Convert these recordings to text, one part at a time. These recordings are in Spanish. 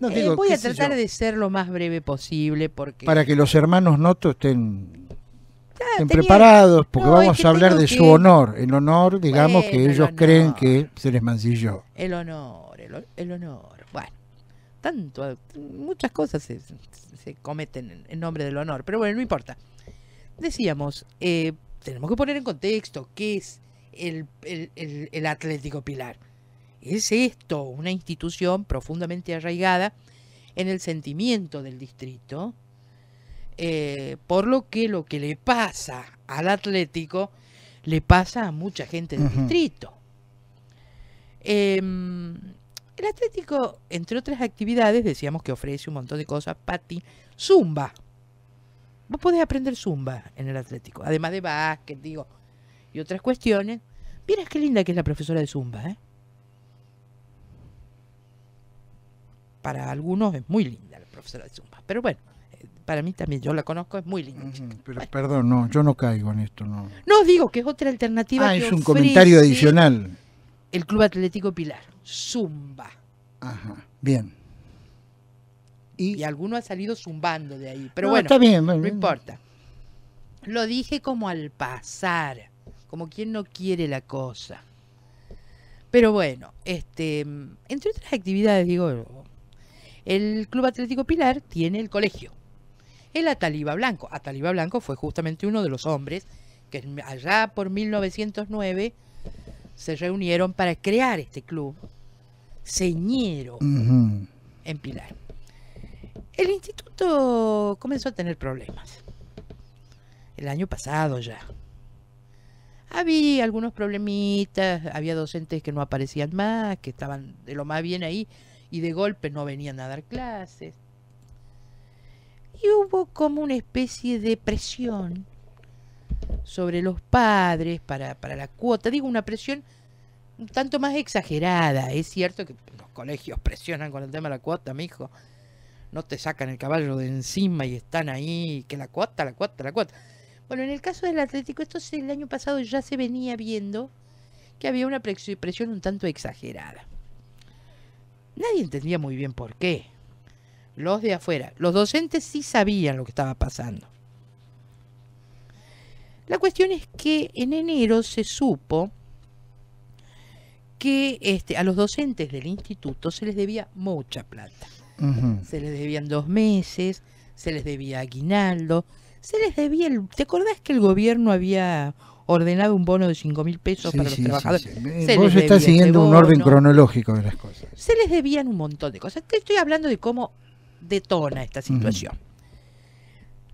Eh, voy a tratar de ser lo más breve posible porque... Para que los hermanos Noto estén, preparados, porque vamos a hablar de su honor, el honor, digamos, que ellos creen que se les mancilló. El honor, el, honor. Bueno, tanto, muchas cosas se, cometen en nombre del honor, pero bueno, no importa. Decíamos, eh, tenemos que poner en contexto qué es el Atlético Pilar es esto una institución profundamente arraigada en el sentimiento del distrito, eh, por lo que lo que le pasa al Atlético le pasa a mucha gente del distrito. Em, el Atlético, entre otras actividades, decíamos que ofrece un montón de cosas, pati, zumba. Vos podés aprender zumba en el Atlético, además de básquet, digo, y otras cuestiones. Mira qué linda que es la profesora de zumba, ¿eh? para algunos es muy linda la profesora de Zumba, pero bueno, eh, para mí también, yo la conozco, es muy linda. pero perdón, no, yo no caigo en esto. No, no digo que es otra alternativa. Ah, es un comentario adicional. El Club Atlético Pilar, Zumba. Ajá, bien. Y, alguno ha salido zumbando de ahí, pero bueno, está no importa. Lo dije como al pasar, como quien no quiere la cosa. Pero bueno, este, mm, entre otras actividades, digo, el Club Atlético Pilar tiene el colegio. El Ataliba Blanco. Ataliba Blanco fue justamente uno de los hombres que allá por 1909 se reunieron para crear este club señero en Pilar. El instituto comenzó a tener problemas. El año pasado ya. Había algunos problemitas, había docentes que no aparecían más, que estaban de lo más bien ahí, y de golpe no venían a dar clases. Y hubo como una especie de presión sobre los padres para, para la cuota, digo una presión un tanto más exagerada, es cierto que los colegios presionan con el tema de la cuota, mi hijo, no te sacan el caballo de encima y están ahí, que la cuota, la cuota, la cuota. Bueno, en el caso del Atlético, esto el año pasado ya se venía viendo que había una presión un tanto exagerada. Nadie entendía muy bien por qué. Los de afuera, los docentes sí sabían lo que estaba pasando. La cuestión es que en enero se supo que este, a los docentes del instituto se les debía mucha plata. Se les debían dos meses, se les debía aguinaldo, se les debía... El, ¿Te acordás que el gobierno había ordenado un bono de 5 mil pesos para los trabajadores. Vos estás siguiendo un orden cronológico de las cosas. Se les debían un montón de cosas. Te estoy hablando de cómo detona esta situación.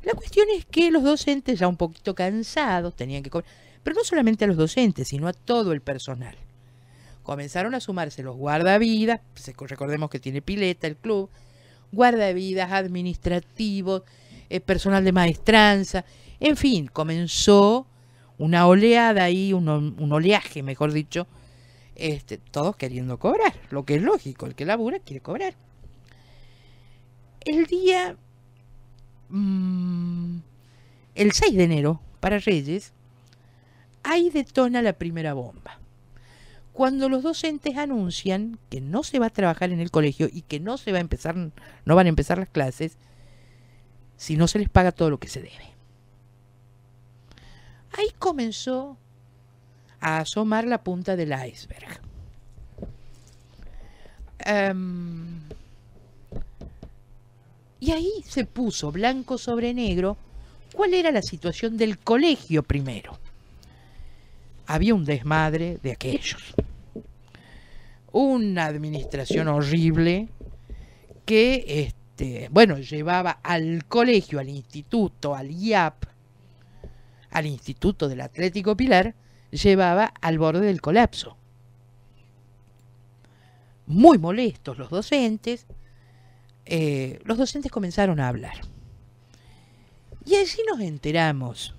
La cuestión es que los docentes, ya un poquito cansados, tenían que Pero no solamente a los docentes, sino a todo el personal. Comenzaron a sumarse los guardavidas, recordemos que tiene pileta el club, guardavidas, administrativos, eh, personal de maestranza, en fin, comenzó una oleada ahí, un, oleaje, mejor dicho, este, todos queriendo cobrar, lo que es lógico, el que labura quiere cobrar. El día, mm, el 6 de enero, para Reyes, ahí detona la primera bomba. Cuando los docentes anuncian que no se va a trabajar en el colegio y que no se va a empezar, no van a empezar las clases, si no se les paga todo lo que se debe. Ahí comenzó a asomar la punta del iceberg. Em, y ahí se puso blanco sobre negro cuál era la situación del colegio primero. Había un desmadre de aquellos. Una administración horrible que, este, bueno, llevaba al colegio, al instituto, al IAP, al Instituto del Atlético Pilar llevaba al borde del colapso. Muy molestos los docentes, eh, los docentes comenzaron a hablar. Y allí nos enteramos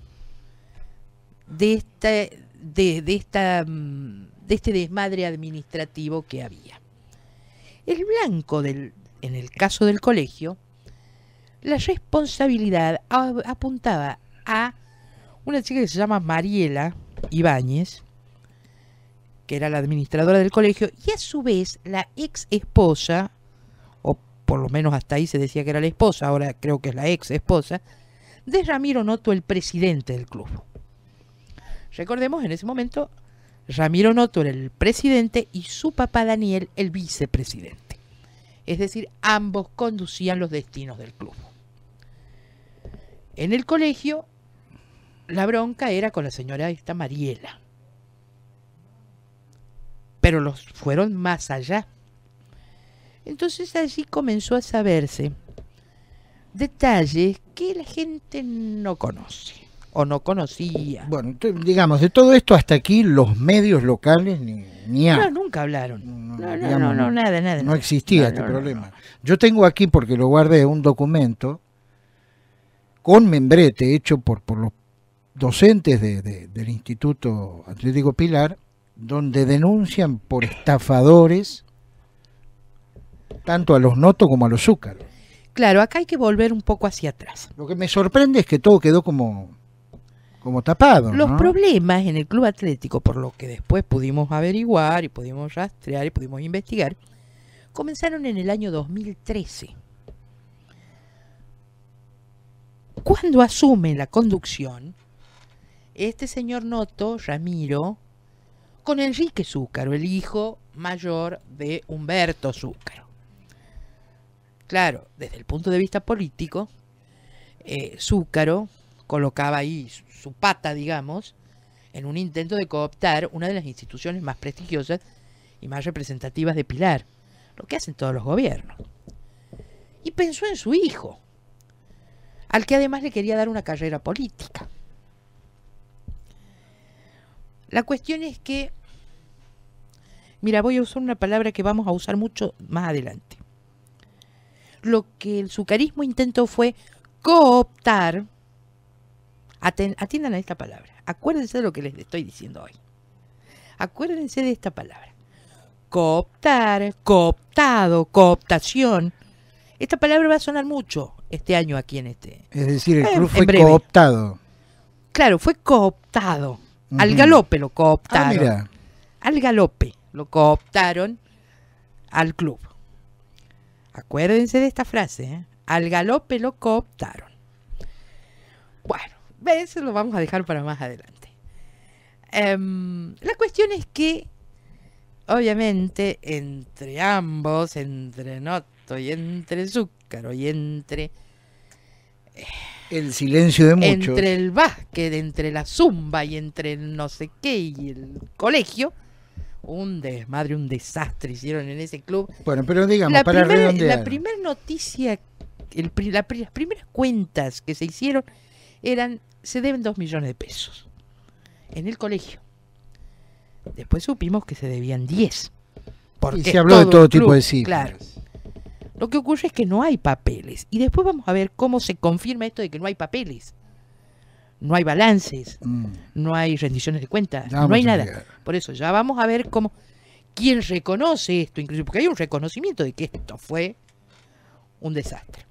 de, esta, de, de, esta, mm, de este desmadre administrativo que había. El blanco, del, en el caso del colegio, la responsabilidad apuntaba a una chica que se llama Mariela Ibáñez, que era la administradora del colegio, y a su vez la ex esposa, o por lo menos hasta ahí se decía que era la esposa, ahora creo que es la ex esposa, de Ramiro Noto, el presidente del club. Recordemos, en ese momento, Ramiro Noto era el presidente y su papá Daniel el vicepresidente. Es decir, ambos conducían los destinos del club. En el colegio, la bronca era con la señora esta Mariela. Pero los fueron más allá. Entonces allí comenzó a saberse detalles que la gente no conoce o no conocía. Bueno, digamos, de todo esto hasta aquí los medios locales ni, ni No, nunca hablaron. No, no, no, nada, nada. No existía este problema. Yo tengo aquí, porque lo guardé, un documento con membrete hecho por, por los docentes del Instituto Atlético Pilar, donde denuncian por estafadores tanto a los notos como a los Zúcar. Claro, acá hay que volver un poco hacia atrás. Lo que me sorprende es que todo quedó como, como tapado. Los problemas en el Club Atlético, por lo que después pudimos averiguar y pudimos rastrear y pudimos investigar, comenzaron en el año 2013. Cuando asume la conducción este señor Noto, Ramiro, con Enrique Zúcaro, el hijo mayor de Humberto Zúcaro. Claro, desde el punto de vista político, eh, Zúcaro colocaba ahí su pata, digamos, en un intento de cooptar una de las instituciones más prestigiosas y más representativas de Pilar, lo que hacen todos los gobiernos. Y pensó en su hijo, al que además le quería dar una carrera política. La cuestión es que, mira, voy a usar una palabra que vamos a usar mucho más adelante. Lo que el sucarismo intentó fue cooptar, atiendan a esta palabra, acuérdense de lo que les estoy diciendo hoy. Acuérdense de esta palabra. Cooptar, cooptado, cooptación. Esta palabra va a sonar mucho este año aquí en este. Es decir, el eh, club fue cooptado. Claro, fue cooptado. Al galope lo cooptaron. Ah, al galope lo cooptaron al club. Acuérdense de esta frase, ¿eh? Al galope lo cooptaron. Bueno, eso lo vamos a dejar para más adelante. Em, la cuestión es que, obviamente, entre ambos, entre Noto y entre Zúcaro y entre... Eh, el silencio de muchos. Entre el básquet, entre la zumba y entre el no sé qué y el colegio. Un desmadre, un desastre hicieron en ese club. Bueno, pero digamos, la para La primera noticia, el, las primeras cuentas que se hicieron eran, se deben dos millones de pesos en el colegio. Después supimos que se debían diez y se habló de todo tipo de cifras. Lo que ocurre es que no hay papeles. Y después vamos a ver cómo se confirma esto de que no hay papeles. No hay balances, mm. no hay rendiciones de cuentas, no hay nada. Por eso ya vamos a ver cómo quién reconoce esto, incluso porque hay un reconocimiento de que esto fue un desastre.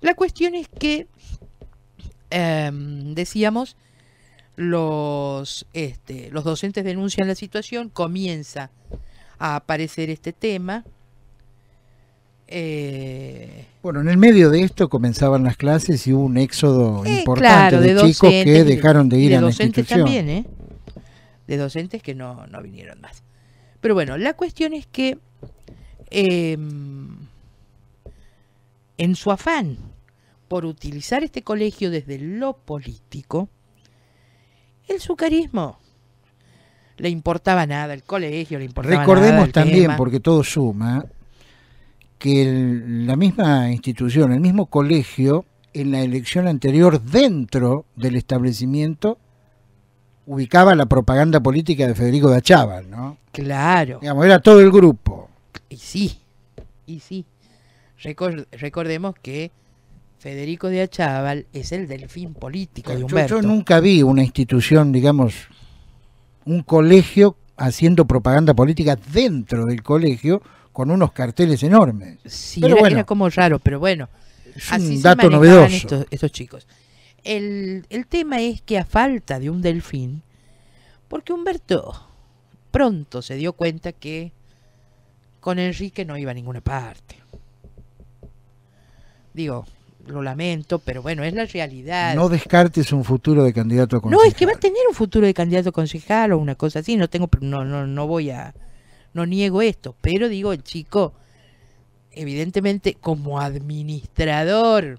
La cuestión es que em, decíamos los este, los docentes denuncian la situación, comienza a aparecer este tema. Eh, bueno, en el medio de esto comenzaban las clases y hubo un éxodo eh, importante de, chicos que dejaron de ir a la docentes También, ¿eh? De docentes que no, vinieron más. Pero bueno, la cuestión es que em, en su afán por utilizar este colegio desde lo político, el sucarismo le importaba nada, el colegio le importaba nada Recordemos también, porque todo suma, que la misma institución, el mismo colegio, en la elección anterior dentro del establecimiento ubicaba la propaganda política de Federico de Achával, ¿no? Claro. Digamos, era todo el grupo. Y sí, y sí. recordemos que Federico de Achával es el delfín político de Humberto. yo, nunca vi una institución, digamos, un colegio haciendo propaganda política dentro del colegio, con unos carteles enormes. Sí, era, como raro, pero bueno. así un dato novedoso. Estos, chicos. El, el tema es que a falta de un delfín, porque Humberto pronto se dio cuenta que con Enrique no iba a ninguna parte. Digo, lo lamento, pero bueno, es la realidad. No descartes un futuro de candidato a concejal. No, es que va a tener un futuro de candidato a concejal o una cosa así, no tengo no no no voy a no niego esto, pero digo, el chico, evidentemente, como administrador,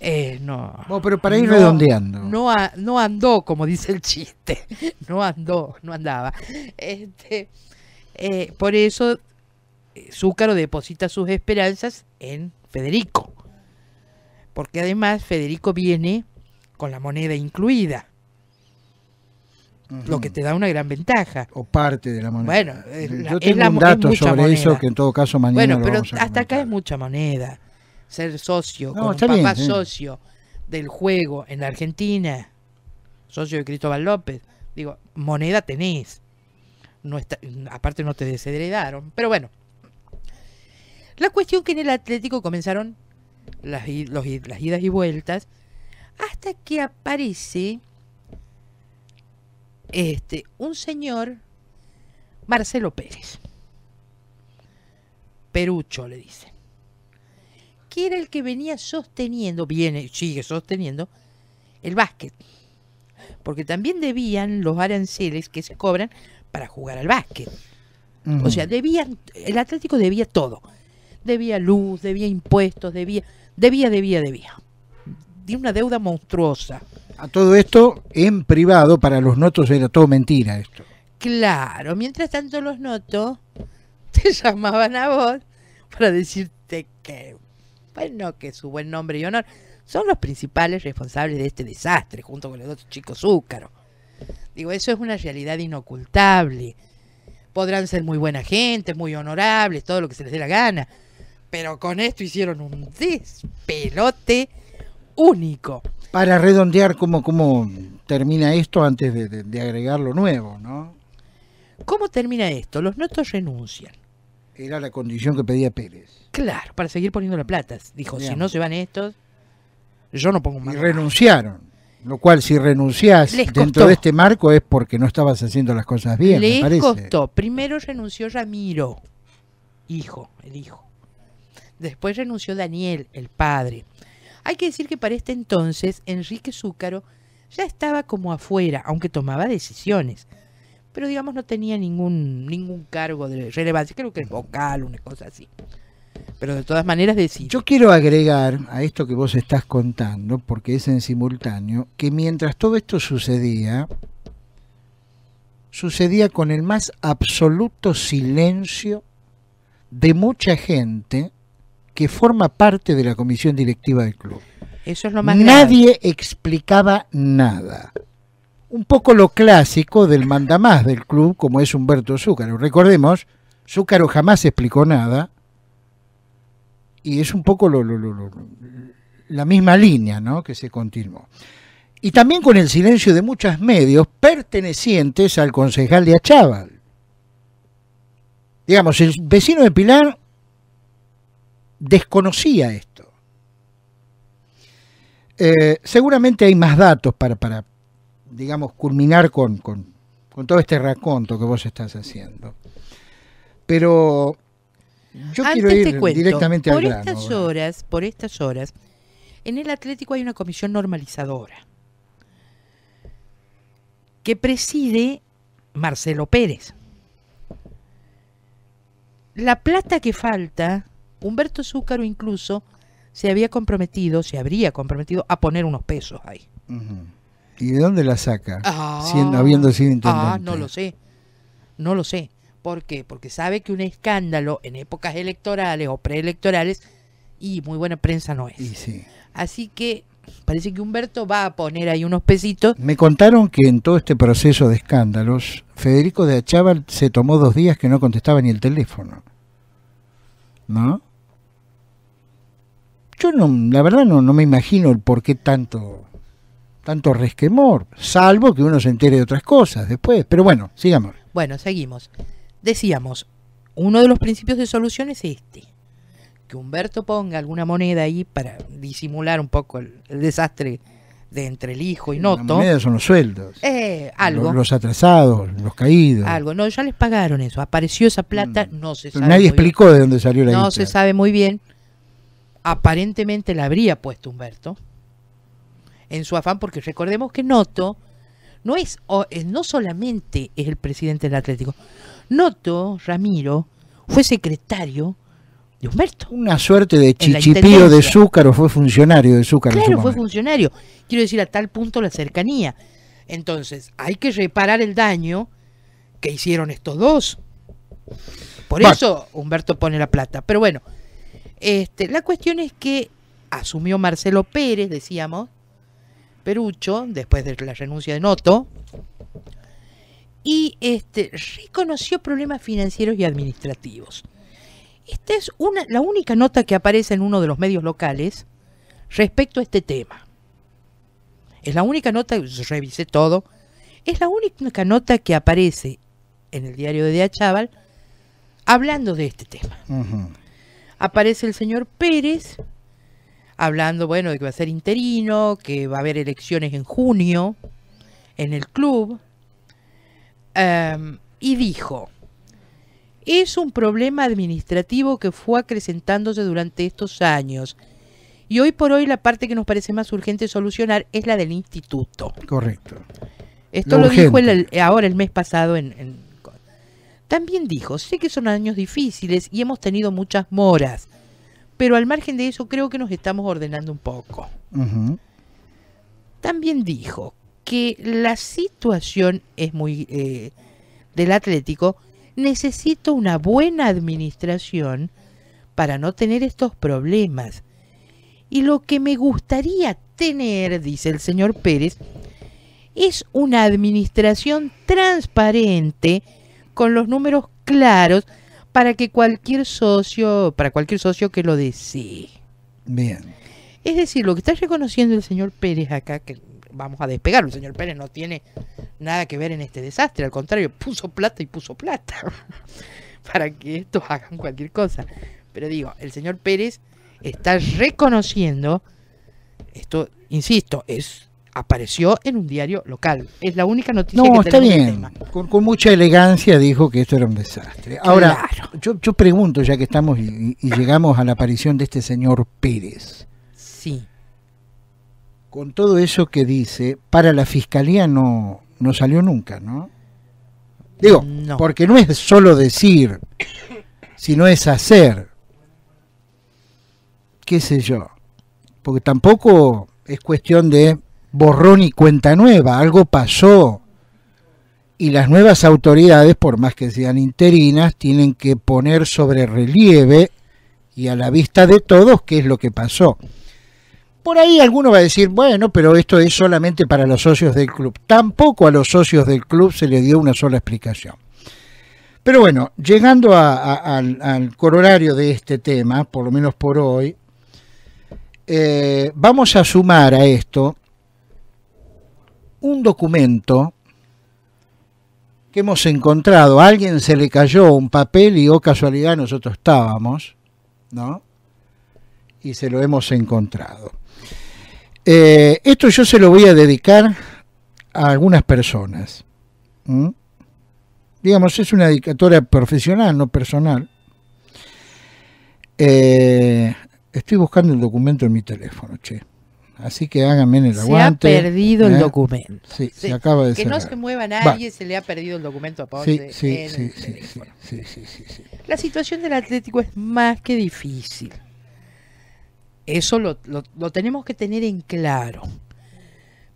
eh, no. pero para ir redondeando. No, no andó, como dice el chiste. No andó, no andaba. Este, eh, por eso Zúcaro deposita sus esperanzas en Federico. Porque además Federico viene con la moneda incluida. Lo que te da una gran ventaja. O parte de la moneda. Bueno, yo tengo sobre eso que en todo caso mañana. Bueno, pero hasta acá es mucha moneda. Ser socio, Como papá socio del juego en la Argentina, socio de Cristóbal López. Digo, moneda tenés. No está, aparte no te desheredaron. Pero bueno. La cuestión que en el Atlético comenzaron las, los, las idas y vueltas hasta que aparece este, un señor, Marcelo Pérez, Perucho le dice, que era el que venía sosteniendo, viene, sigue sosteniendo, el básquet, porque también debían los aranceles que se cobran para jugar al básquet. O sea, mm. debían, el Atlético debía todo. Debía luz, debía impuestos, debía, debía, debía, debía. Tiene una deuda monstruosa. A todo esto en privado, para los notos era todo mentira esto. Claro, mientras tanto los notos te llamaban a vos para decirte que, bueno, que su buen nombre y honor son los principales responsables de este desastre, junto con los otros chicos Zúcaro. Digo, eso es una realidad inocultable. Podrán ser muy buena gente, muy honorables, todo lo que se les dé la gana. Pero con esto hicieron un despelote único. Para redondear cómo, termina esto antes de, agregar lo nuevo, ¿no? ¿Cómo termina esto? Los notos renuncian. Era la condición que pedía Pérez. Claro, para seguir poniendo la plata. Dijo, si no se van estos, yo no pongo más. Y renunciaron. Lo cual, si renunciás dentro de este marco es porque no estabas haciendo las cosas bien, Les costó. Primero renunció Ramiro, hijo, el hijo. Después renunció Daniel, el padre. Hay que decir que para este entonces Enrique Zúcaro ya estaba como afuera, aunque tomaba decisiones. Pero digamos no tenía ningún, ningún cargo de relevancia, creo que el vocal, una cosa así. Pero de todas maneras decir. Yo quiero agregar a esto que vos estás contando, porque es en simultáneo, que mientras todo esto sucedía, sucedía con el más absoluto silencio de mucha gente que forma parte de la comisión directiva del club. Eso es lo más Nadie explicaba nada. Un poco lo clásico del mandamás del club, como es Humberto Zúcaro. Recordemos, Zúcaro jamás explicó nada. Y es un poco lo, la misma línea ¿no? que se continuó. Y también con el silencio de muchos medios pertenecientes al concejal de Achával. Digamos, el vecino de Pilar desconocía esto. Eh, seguramente hay más datos para, digamos, culminar con, todo este raconto que vos estás haciendo. Pero yo quiero ir directamente por al estas horas, Por estas horas, en el Atlético hay una comisión normalizadora que preside Marcelo Pérez. La plata que falta Humberto Zúcaro incluso se había comprometido, se habría comprometido a poner unos pesos ahí. ¿Y de dónde la saca? Ah, habiendo sido intendente. Ah, no lo sé. No lo sé. ¿Por qué? Porque sabe que un escándalo en épocas electorales o preelectorales y muy buena prensa no es. Así que parece que Humberto va a poner ahí unos pesitos. Me contaron que en todo este proceso de escándalos, Federico de Achával se tomó dos días que no contestaba ni el teléfono. ¿no? Yo no, la verdad no, no me imagino el por qué tanto, tanto resquemor, salvo que uno se entere de otras cosas después. Pero bueno, sigamos. Bueno, seguimos. Decíamos, uno de los principios de solución es este. Que Humberto ponga alguna moneda ahí para disimular un poco el desastre de entre el hijo y Noto. son los sueldos. Eh, algo. Los, atrasados, los caídos. Algo. No, ya les pagaron eso. Apareció esa plata, mm. no se sabe. Nadie explicó de dónde salió la No se sabe muy bien. Aparentemente la habría puesto Humberto en su afán, porque recordemos que Noto no es, no solamente es el presidente del Atlético. Noto Ramiro fue secretario una suerte de chichipío de o fue funcionario de Zúcaro. Claro, fue funcionario. Quiero decir, a tal punto la cercanía. Entonces, hay que reparar el daño que hicieron estos dos. Por eso Humberto pone la plata. Pero bueno, este, la cuestión es que asumió Marcelo Pérez, decíamos, Perucho, después de la renuncia de Noto, y este, reconoció problemas financieros y administrativos. Esta es una, la única nota que aparece en uno de los medios locales respecto a este tema. Es la única nota, revisé todo, es la única nota que aparece en el diario de Chaval hablando de este tema. Aparece el señor Pérez hablando, bueno, de que va a ser interino, que va a haber elecciones en junio en el club, em, y dijo, es un problema administrativo que fue acrecentándose durante estos años. Y hoy por hoy la parte que nos parece más urgente solucionar es la del instituto. Correcto. Esto lo, dijo ahora el mes pasado en, También dijo, sé que son años difíciles y hemos tenido muchas moras, pero al margen de eso creo que nos estamos ordenando un poco. También dijo que la situación es muy eh, del Atlético necesito una buena administración para no tener estos problemas. Y lo que me gustaría tener, dice el señor Pérez, es una administración transparente con los números claros para que cualquier socio, para cualquier socio que lo desee. Bien. Es decir, lo que está reconociendo el señor Pérez acá, que vamos a despegar. El señor Pérez no tiene nada que ver en este desastre, al contrario, puso plata y puso plata para que estos hagan cualquier cosa. Pero digo, el señor Pérez está reconociendo, esto, insisto, es apareció en un diario local. Es la única noticia que está bien. Con, mucha elegancia dijo que esto era un desastre. Ahora, yo, pregunto, ya que estamos y, y, llegamos a la aparición de este señor Pérez. Sí con todo eso que dice, para la fiscalía no, no salió nunca, ¿no? Digo, porque no es solo decir, sino es hacer. ¿Qué sé yo? Porque tampoco es cuestión de borrón y cuenta nueva, algo pasó. Y las nuevas autoridades, por más que sean interinas, tienen que poner sobre relieve y a la vista de todos qué es lo que pasó. Por ahí alguno va a decir, bueno, pero esto es solamente para los socios del club. Tampoco a los socios del club se le dio una sola explicación. Pero bueno, llegando al, corolario de este tema, por lo menos por hoy, eh, vamos a sumar a esto un documento que hemos encontrado. A alguien se le cayó un papel y, o oh casualidad, nosotros estábamos, ¿no? Y se lo hemos encontrado. Eh, esto yo se lo voy a dedicar a algunas personas. Digamos, es una dedicatoria profesional, no personal. Eh, estoy buscando el documento en mi teléfono, che. Así que háganme en el agua. aguante. Se ha perdido el ¿eh? documento. Que no se mueva nadie, se le ha perdido el documento a Pablo Sí, sí, La situación del Atlético es más que difícil. Eso lo, tenemos que tener en claro.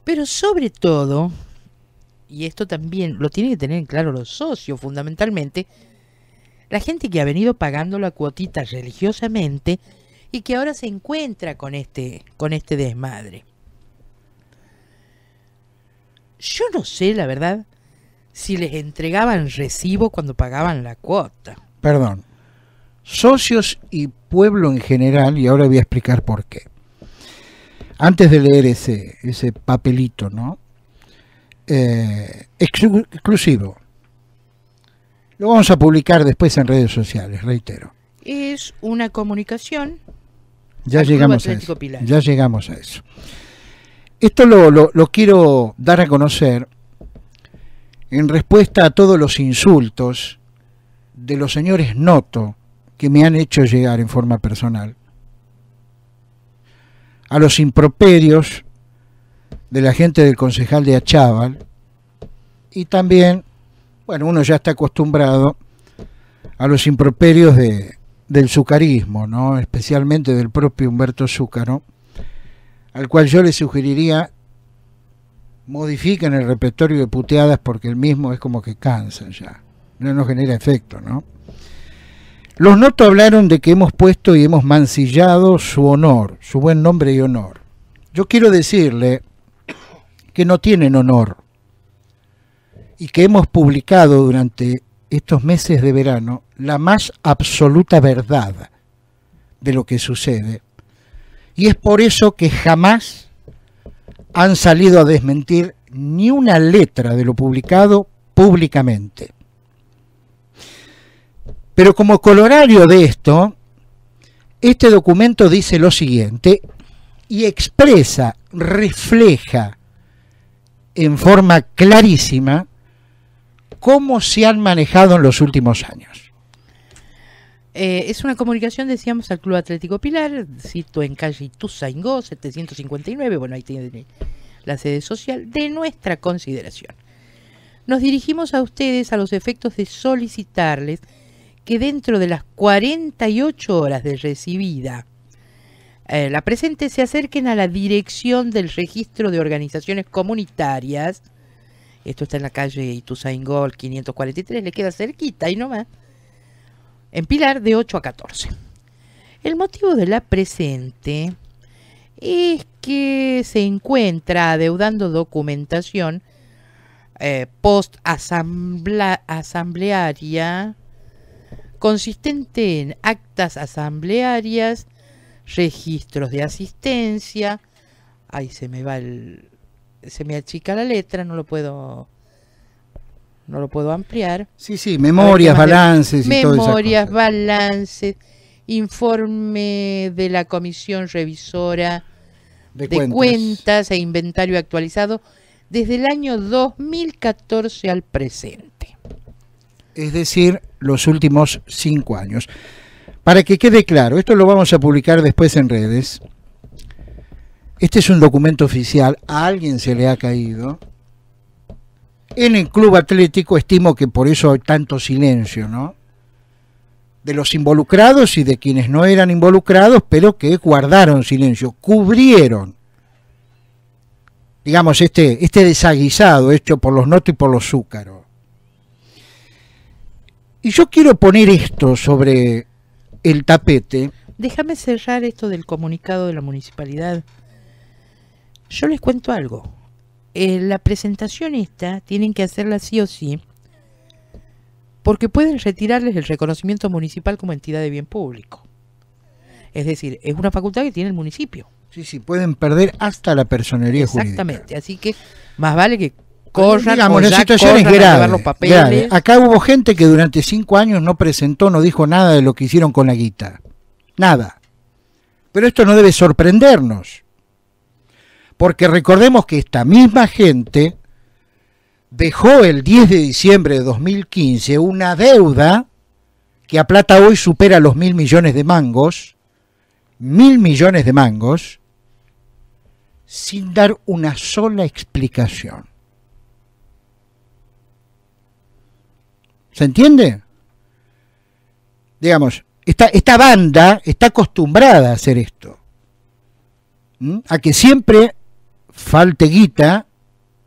Pero sobre todo, y esto también lo tienen que tener en claro los socios fundamentalmente, la gente que ha venido pagando la cuotita religiosamente y que ahora se encuentra con este, con este desmadre. Yo no sé, la verdad, si les entregaban recibo cuando pagaban la cuota. Perdón, socios y pueblo en general, y ahora voy a explicar por qué. Antes de leer ese, ese papelito, ¿no? Eh, exclusivo. Lo vamos a publicar después en redes sociales, reitero. Es una comunicación. Ya llegamos a eso. Ya llegamos a eso. Esto lo, lo quiero dar a conocer en respuesta a todos los insultos de los señores Noto, que me han hecho llegar en forma personal, a los improperios de la gente del concejal de Achával y también, bueno, uno ya está acostumbrado a los improperios del zucarismo, ¿no? especialmente del propio Humberto Zúcaro, al cual yo le sugeriría modifiquen el repertorio de puteadas porque el mismo es como que cansa ya, no nos genera efecto, ¿no? Los notos hablaron de que hemos puesto y hemos mancillado su honor, su buen nombre y honor. Yo quiero decirle que no tienen honor y que hemos publicado durante estos meses de verano la más absoluta verdad de lo que sucede. Y es por eso que jamás han salido a desmentir ni una letra de lo publicado públicamente. Pero como colorario de esto, este documento dice lo siguiente y expresa, refleja en forma clarísima cómo se han manejado en los últimos años. Eh, es una comunicación, decíamos, al Club Atlético Pilar, cito en calle Ituzaingó, 759, bueno, ahí tiene la sede social, de nuestra consideración. Nos dirigimos a ustedes a los efectos de solicitarles que dentro de las 48 horas de recibida eh, la presente se acerquen a la dirección del registro de organizaciones comunitarias. Esto está en la calle Ituzaingol 543, le queda cerquita y más En Pilar de 8 a 14. El motivo de la presente es que se encuentra adeudando documentación eh, post asamblearia consistente en actas asamblearias, registros de asistencia, ahí se me va el se me achica la letra, no lo puedo no lo puedo ampliar. Sí, sí, memorias, balances y Memorias, balances, informe de la Comisión Revisora de, cuentas. cuentas e inventario actualizado desde el año 2014 al presente. Es decir, los últimos cinco años. Para que quede claro, esto lo vamos a publicar después en redes. Este es un documento oficial, a alguien se le ha caído. En el Club Atlético estimo que por eso hay tanto silencio, ¿no? De los involucrados y de quienes no eran involucrados, pero que guardaron silencio, cubrieron, digamos, este, este desaguisado hecho por los notos y por los Zúcaros. Y yo quiero poner esto sobre el tapete. Déjame cerrar esto del comunicado de la municipalidad. Yo les cuento algo. Eh, la presentación esta tienen que hacerla sí o sí porque pueden retirarles el reconocimiento municipal como entidad de bien público. Es decir, es una facultad que tiene el municipio. Sí, sí, pueden perder hasta la personería jurídica. Exactamente, así que más vale que digamos, la situación es Acá hubo gente que durante cinco años no presentó, no dijo nada de lo que hicieron con la guita. Nada. Pero esto no debe sorprendernos. Porque recordemos que esta misma gente dejó el 10 de diciembre de 2015 una deuda que a plata hoy supera los mil millones de mangos, mil millones de mangos, sin dar una sola explicación. ¿Se entiende? Digamos, esta, banda está acostumbrada a hacer esto. A que siempre falte guita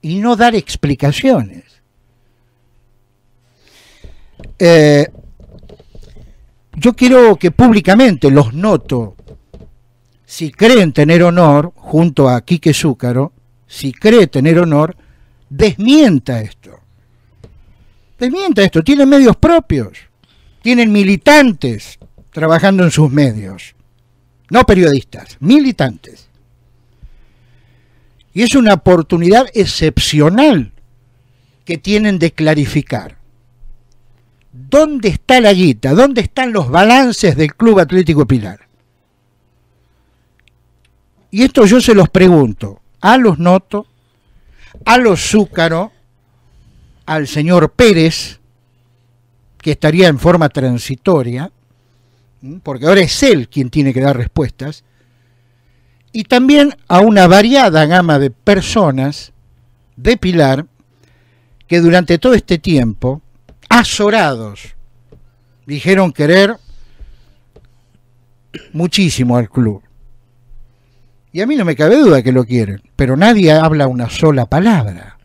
y no dar explicaciones. Eh, yo quiero que públicamente los noto, si creen tener honor, junto a Quique Zúcaro, si cree tener honor, desmienta esto. Miente esto, tienen medios propios, tienen militantes trabajando en sus medios, no periodistas, militantes. Y es una oportunidad excepcional que tienen de clarificar. ¿Dónde está la guita? ¿Dónde están los balances del Club Atlético Pilar? Y esto yo se los pregunto a los Noto, a los Zúcaro, al señor Pérez, que estaría en forma transitoria, porque ahora es él quien tiene que dar respuestas, y también a una variada gama de personas de Pilar que durante todo este tiempo, azorados, dijeron querer muchísimo al club. Y a mí no me cabe duda que lo quieren, pero nadie habla una sola palabra.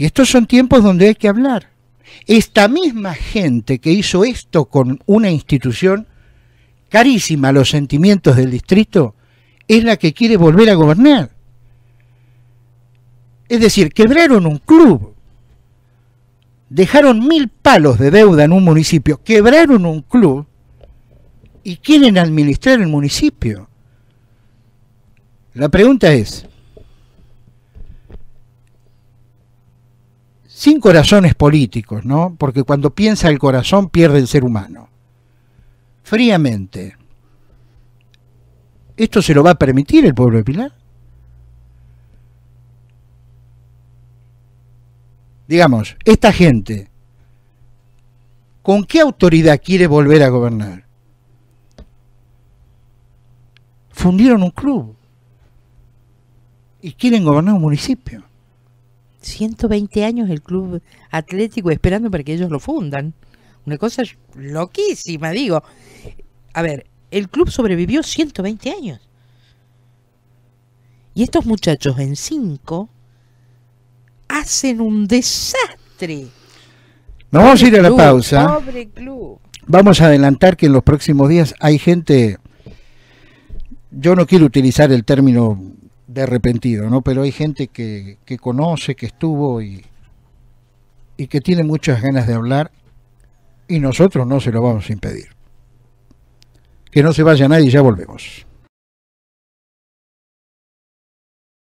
Y estos son tiempos donde hay que hablar. Esta misma gente que hizo esto con una institución carísima a los sentimientos del distrito es la que quiere volver a gobernar. Es decir, quebraron un club, dejaron mil palos de deuda en un municipio, quebraron un club y quieren administrar el municipio. La pregunta es, sin corazones políticos, ¿no? Porque cuando piensa el corazón pierde el ser humano. Fríamente. ¿Esto se lo va a permitir el pueblo de Pilar? Digamos, esta gente, ¿con qué autoridad quiere volver a gobernar? Fundieron un club y quieren gobernar un municipio. 120 años el club atlético esperando para que ellos lo fundan. Una cosa loquísima, digo. A ver, el club sobrevivió 120 años. Y estos muchachos en 5 hacen un desastre. Nos vamos a ir a la pausa. Vamos a adelantar que en los próximos días hay gente, yo no quiero utilizar el término de arrepentido, ¿no? Pero hay gente que, que conoce, que estuvo y, y que tiene muchas ganas de hablar y nosotros no se lo vamos a impedir. Que no se vaya nadie, y ya volvemos.